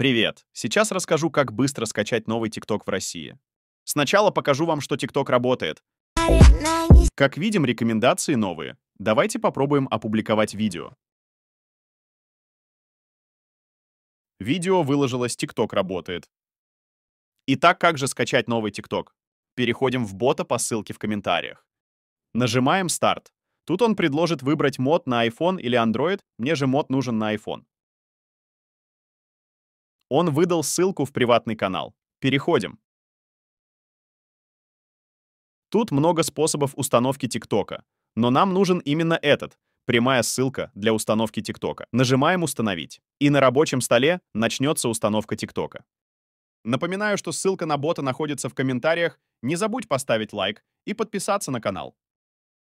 Привет! Сейчас расскажу, как быстро скачать новый ТикТок в России. Сначала покажу вам, что ТикТок работает. Как видим, рекомендации новые. Давайте попробуем опубликовать видео. Видео выложилось ТикТок работает. Итак, как же скачать новый ТикТок? Переходим в бота по ссылке в комментариях. Нажимаем «Старт». Тут он предложит выбрать мод на iPhone или Android, мне же мод нужен на iPhone. Он выдал ссылку в приватный канал. Переходим. Тут много способов установки ТикТока, но нам нужен именно этот, прямая ссылка для установки ТикТока. Нажимаем «Установить», и на рабочем столе начнется установка ТикТока. Напоминаю, что ссылка на бота находится в комментариях. Не забудь поставить лайк и подписаться на канал.